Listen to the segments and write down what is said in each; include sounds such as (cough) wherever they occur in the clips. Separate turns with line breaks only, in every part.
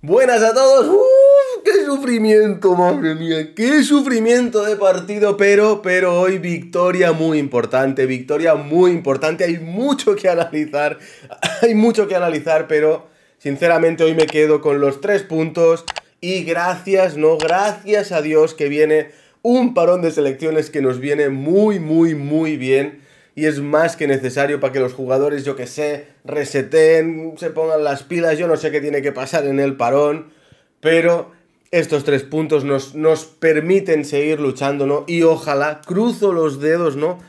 Buenas a todos. qué sufrimiento, madre mía. Qué sufrimiento de partido, pero, pero hoy victoria muy importante, victoria muy importante. Hay mucho que analizar, (laughs) hay mucho que analizar, pero sinceramente hoy me quedo con los tres puntos y gracias, no, gracias a Dios que viene un parón de selecciones que nos viene muy, muy, muy bien y es más que necesario para que los jugadores, yo que sé, reseten, se pongan las pilas, yo no sé qué tiene que pasar en el parón, pero estos tres puntos nos, permiten seguir luchando, ¿no? Y ojalá, cruzo los dedos, ¿no?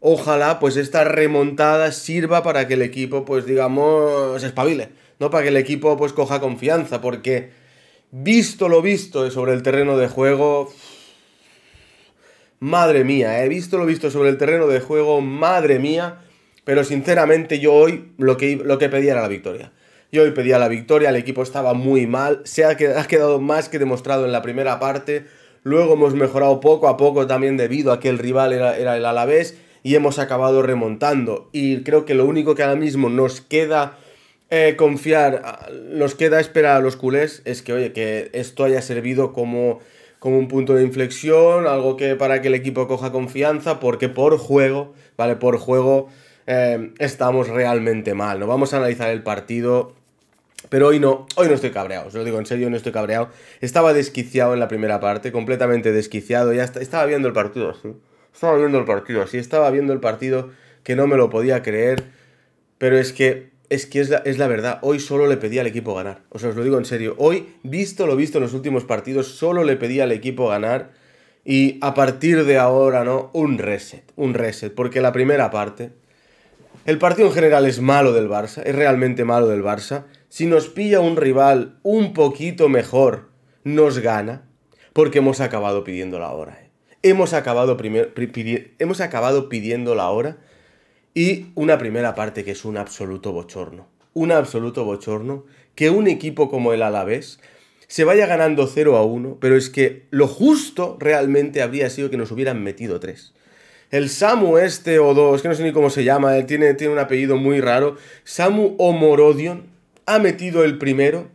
Ojalá pues esta remontada sirva para que el equipo pues digamos espabile, ¿no? Para que el equipo pues coja confianza, porque visto lo visto sobre el terreno de juego, madre mía, he visto lo visto sobre el terreno de juego, madre mía, pero sinceramente yo hoy lo que, lo que pedía era la victoria. Yo hoy pedía la victoria, el equipo estaba muy mal, se ha quedado, más que demostrado en la primera parte, luego hemos mejorado poco a poco también debido a que el rival era, el Alavés y hemos acabado remontando. Y creo que lo único que ahora mismo nos queda eh, confiar, nos queda esperar a los culés, es que, oye, que esto haya servido como como un punto de inflexión, algo que para que el equipo coja confianza, porque por juego, ¿vale? Por juego eh, estamos realmente mal, ¿no? Vamos a analizar el partido. Pero hoy no, hoy no estoy cabreado, os lo digo en serio, no estoy cabreado. Estaba desquiciado en la primera parte, completamente desquiciado, ya estaba viendo el partido así. Estaba viendo el partido así, estaba viendo el partido que no me lo podía creer. Pero es que es que es la, verdad, hoy solo le pedí al equipo ganar. O sea, os lo digo en serio. Hoy, visto lo visto en los últimos partidos, solo le pedí al equipo ganar. Y a partir de ahora, ¿no? Un reset, un reset. Porque la primera parte, el partido en general es malo del Barça, es realmente malo del Barça. Si nos pilla un rival un poquito mejor, nos gana. Porque hemos acabado pidiendo la hora. ¿eh? Hemos, acabado hemos acabado pidiendo la hora y una primera parte que es un absoluto bochorno. Un absoluto bochorno que un equipo como el Alavés se vaya ganando 0 a 1, pero es que lo justo realmente habría sido que nos hubieran metido 3. El Samu este o dos, que no sé ni cómo se llama, él tiene, tiene un apellido muy raro. Samu Omorodion ha metido el primero.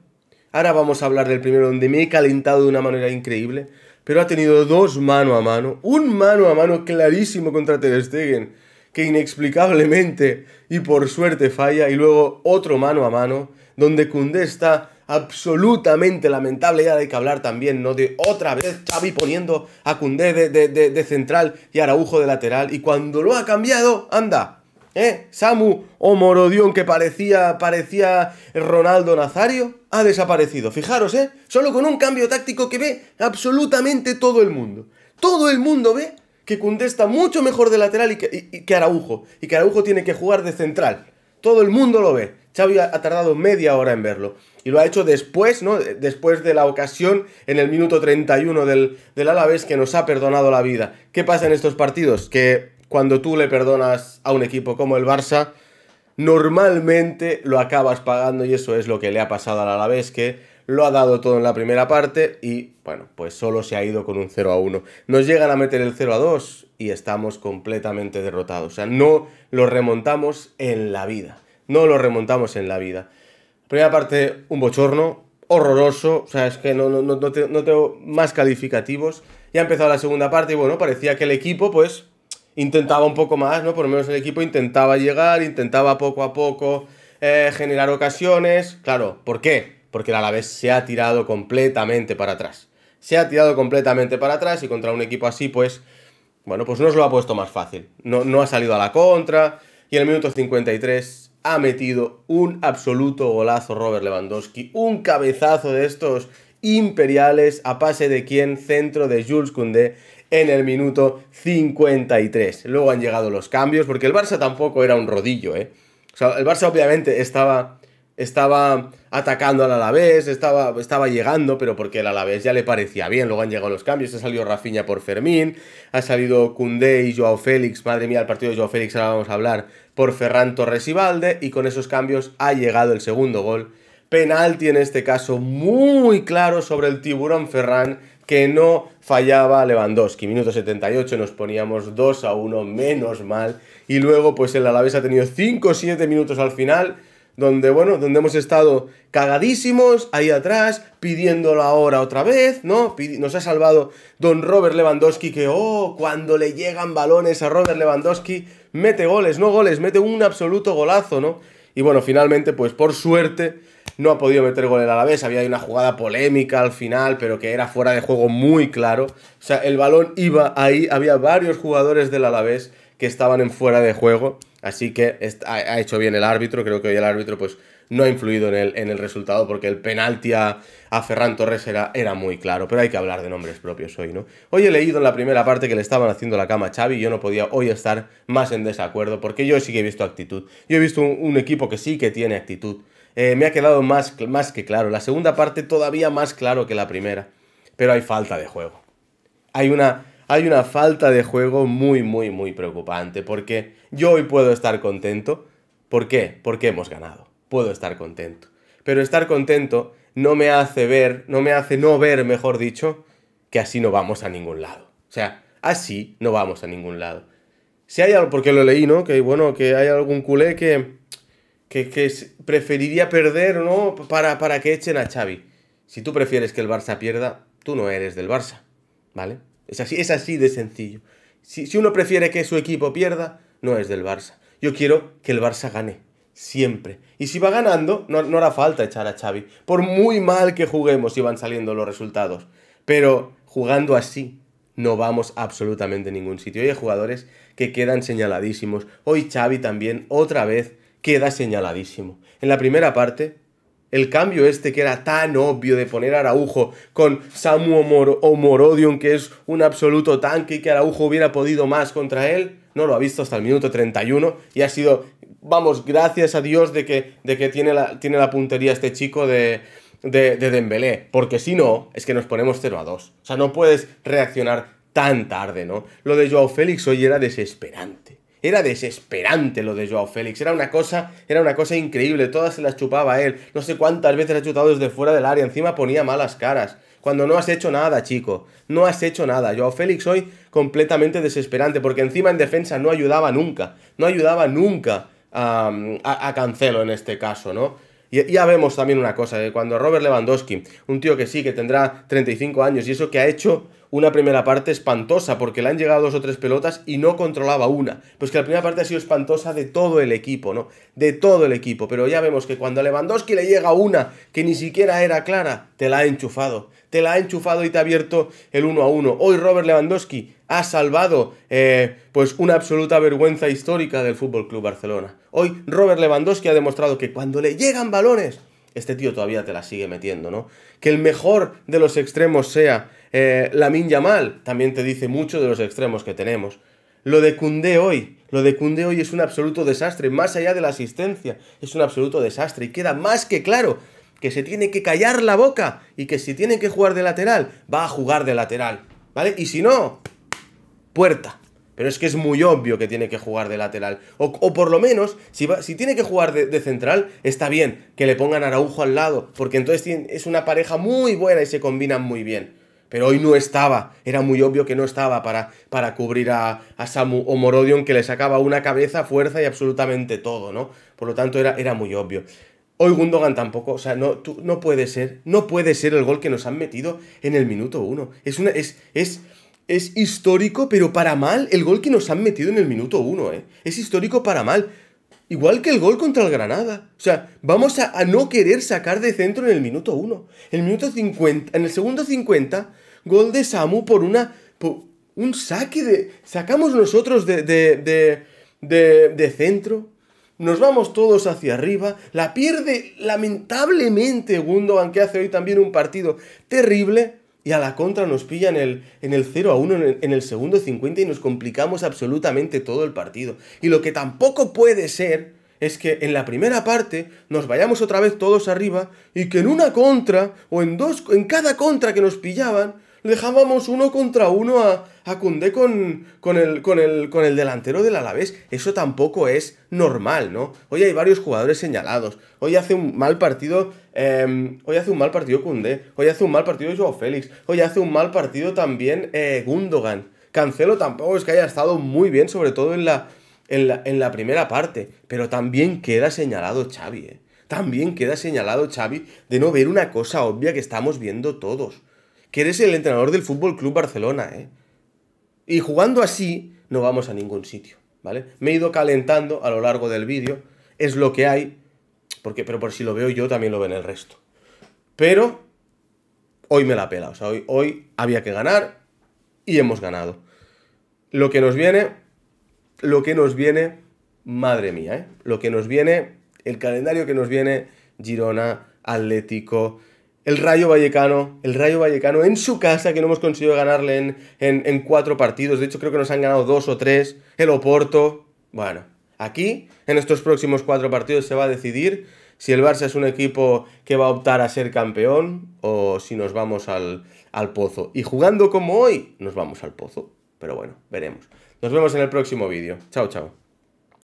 Ahora vamos a hablar del primero, donde me he calentado de una manera increíble. Pero ha tenido dos mano a mano, un mano a mano clarísimo contra Ter Stegen que inexplicablemente y por suerte falla, y luego otro mano a mano, donde Cundé está absolutamente lamentable, ya de hay que hablar también, ¿no? De otra vez Xavi poniendo a Cundé de, central y Araujo de lateral, y cuando lo ha cambiado, anda, ¿eh? Samu o Morodión que parecía, parecía Ronaldo Nazario, ha desaparecido. Fijaros, ¿eh? Solo con un cambio táctico que ve absolutamente todo el mundo. Todo el mundo ve que contesta mucho mejor de lateral y que, y, que, Araujo. Y que Araujo tiene que jugar de central. Todo el mundo lo ve. Xavi ha, tardado media hora en verlo. Y lo ha hecho después, ¿no? Eh, después de la ocasión en el minuto 31 del, del Alavés que nos ha perdonado la vida. ¿Qué pasa en estos partidos? Que cuando tú le perdonas a un equipo como el Barça, normalmente lo acabas pagando y eso es lo que le ha pasado al Alavés que lo ha dado todo en la primera parte y, bueno, pues solo se ha ido con un 0 a 1. Nos llegan a meter el 0 a 2 y estamos completamente derrotados. O sea, no lo remontamos en la vida. No lo remontamos en la vida. Primera parte, un bochorno, horroroso, o sea, es que no, tengo más calificativos. Ya ha empezado la segunda parte y bueno, parecía que el equipo pues intentaba un poco más, ¿no? Por lo menos el equipo intentaba llegar, intentaba poco a poco eh, generar ocasiones. Claro, ¿por qué? porque el vez se ha tirado completamente para atrás. Se ha tirado completamente para atrás y contra un equipo así, pues, bueno, pues no lo ha puesto más fácil. No, no ha salido a la contra y en el minuto 53 ha metido un absoluto golazo Robert Lewandowski, un cabezazo de estos imperiales a pase de quien centro de Jules Koundé en el minuto 53. Luego han llegado los cambios porque el Barça tampoco era un rodillo, ¿eh? O sea, el Barça obviamente estaba estaba atacando al Alavés, estaba, estaba llegando, pero porque el Alavés ya le parecía bien, luego han llegado los cambios, ha salido Rafinha por Fermín, ha salido Cundé y Joao Félix, madre mía, el partido de Joao Félix ahora vamos a hablar, por Ferran Torres y Valde, y con esos cambios ha llegado el segundo gol. Penalti en este caso muy claro sobre el tiburón Ferran, que no fallaba Lewandowski. Minuto 78 nos poníamos 2 a 1, menos mal. Y luego pues el Alavés ha tenido 5 o 7 minutos al final donde, bueno, donde hemos estado cagadísimos, ahí atrás, pidiendo ahora otra vez, ¿no? Nos ha salvado don Robert Lewandowski, que, oh, cuando le llegan balones a Robert Lewandowski, mete goles, no goles, mete un absoluto golazo, ¿no? Y bueno, finalmente, pues por suerte, no ha podido meter gol el Alavés. Había una jugada polémica al final, pero que era fuera de juego muy claro. O sea, el balón iba ahí, había varios jugadores del Alavés que estaban en fuera de juego. Así que ha hecho bien el árbitro, creo que hoy el árbitro pues no ha influido en el, en el resultado porque el penalti a, Ferran Torres era, era, muy claro, pero hay que hablar de nombres propios hoy, ¿no? Hoy he leído en la primera parte que le estaban haciendo la cama a Xavi y yo no podía hoy estar más en desacuerdo porque yo sí que he visto actitud, yo he visto un, equipo que sí que tiene actitud, eh, me ha quedado más, más que claro, la segunda parte todavía más claro que la primera, pero hay falta de juego, hay una hay una falta de juego muy, muy, muy preocupante, porque yo hoy puedo estar contento. ¿Por qué? Porque hemos ganado. Puedo estar contento. Pero estar contento no me hace ver, no me hace no ver, mejor dicho, que así no vamos a ningún lado. O sea, así no vamos a ningún lado. Si hay algo, porque lo leí, ¿no? Que bueno, que hay algún culé que, que, que preferiría perder, ¿no? Para, para que echen a Xavi. Si tú prefieres que el Barça pierda, tú no eres del Barça, ¿vale? Es así, es así de sencillo. Si, uno prefiere que su equipo pierda, no es del Barça. Yo quiero que el Barça gane, siempre. Y si va ganando, no, hará falta echar a Xavi. Por muy mal que juguemos y van saliendo los resultados. Pero jugando así, no vamos a ningún sitio. Hay jugadores que quedan señaladísimos. Hoy Xavi también, otra vez, queda señaladísimo. En la primera parte, el cambio este que era tan obvio de poner a Araujo con Samu O Omorodion, que es un absoluto tanque y que Araujo hubiera podido más contra él, no lo ha visto hasta el minuto 31 y ha sido, vamos, gracias a Dios de que, de que tiene, la, tiene la puntería este chico de, de, Dembélé, porque si no, es que nos ponemos 0 a 2. O sea, no puedes reaccionar tan tarde, ¿no? Lo de Joao Félix hoy era desesperante era desesperante lo de Joao Félix, era una cosa, era una cosa increíble, todas se las chupaba a él, no sé cuántas veces ha chutado desde fuera del área, encima ponía malas caras. Cuando no has hecho nada, chico, no has hecho nada. Joao Félix hoy completamente desesperante, porque encima en defensa no ayudaba nunca, no ayudaba nunca a, a, Cancelo en este caso, ¿no? Y ya vemos también una cosa, que eh, cuando Robert Lewandowski, un tío que sí, que tendrá 35 años, y eso que ha hecho una primera parte espantosa, porque le han llegado dos o tres pelotas y no controlaba una. Pues que la primera parte ha sido espantosa de todo el equipo, ¿no? De todo el equipo. Pero ya vemos que cuando a Lewandowski le llega una que ni siquiera era clara, te la ha enchufado. Te la ha enchufado y te ha abierto el 1 a 1. Hoy Robert Lewandowski ha salvado eh, pues una absoluta vergüenza histórica del Fútbol Club Barcelona. Hoy Robert Lewandowski ha demostrado que cuando le llegan balones, este tío todavía te la sigue metiendo, ¿no? Que el mejor de los extremos sea la eh, Lamin mal, también te dice mucho de los extremos que tenemos. Lo de Cundé hoy, lo de Cundé hoy es un absoluto desastre, más allá de la asistencia, es un absoluto desastre y queda más que claro que se tiene que callar la boca y que si tiene que jugar de lateral, va a jugar de lateral, ¿vale? Y si no, puerta. Pero es que es muy obvio que tiene que jugar de lateral. O, por lo menos, si, tiene que jugar de, central, está bien que le pongan Araujo al lado, porque entonces es una pareja muy buena y se combinan muy bien. Pero hoy no estaba, era muy obvio que no estaba para, para cubrir a, Samu o Morodion, que le sacaba una cabeza, fuerza y absolutamente todo, ¿no? Por lo tanto, era, era muy obvio. Hoy Gundogan tampoco, o sea, no, tú, no puede ser, no puede ser el gol que nos han metido en el minuto uno. Es es, es, es histórico, pero para mal, el gol que nos han metido en el minuto uno, ¿eh? Es histórico para mal. Igual que el gol contra el Granada. O sea, vamos a, no querer sacar de centro en el minuto uno. el minuto 50, en el segundo 50, gol de Samu por una... un saque de... Sacamos nosotros de, de, de, de, centro. Nos vamos todos hacia arriba. La pierde lamentablemente Gundogan, que hace hoy también un partido terrible. Y a la contra nos pilla en el, en el 0 a 1 en el, segundo 50 y nos complicamos absolutamente todo el partido. Y lo que tampoco puede ser es que en la primera parte nos vayamos otra vez todos arriba y que en una contra o en dos, en cada contra que nos pillaban, dejábamos uno contra uno a, a con, con, el, con, el, con el delantero del Alavés. Eso tampoco es normal, ¿no? Hoy hay varios jugadores señalados. Hoy hace un mal partido. Em, hoy hace un mal partido Cundé. Hoy hace un mal partido Joao Félix. Hoy hace un mal partido también eh, Gundogan. Cancelo tampoco es que haya estado muy bien, sobre todo en la, en en la primera parte. Pero también queda señalado Xavi, ¿eh? También queda señalado Xavi de no ver una cosa obvia que estamos viendo todos que eres el entrenador del Fútbol Club Barcelona, ¿eh? Y jugando así no vamos a ningún sitio, ¿vale? Me he ido calentando a lo largo del vídeo, es lo que hay, porque, pero por si lo veo yo también lo ven el resto. Pero hoy me la pela, o sea, hoy, hoy había que ganar y hemos ganado. Lo que nos viene, lo que nos viene, madre mía, ¿eh? Lo que nos viene, el calendario que nos viene, Girona, Atlético, el Rayo Vallecano, el Rayo Vallecano en su casa, que no hemos conseguido ganarle en, cuatro partidos, de hecho creo que nos han ganado dos o tres, el Oporto, bueno, aquí en estos próximos cuatro partidos se va a decidir si el Barça es un equipo que va a optar a ser campeón o si nos vamos al, al pozo. Y jugando como hoy, nos vamos al pozo, pero bueno, veremos. Nos vemos en el próximo vídeo. Chao, chao.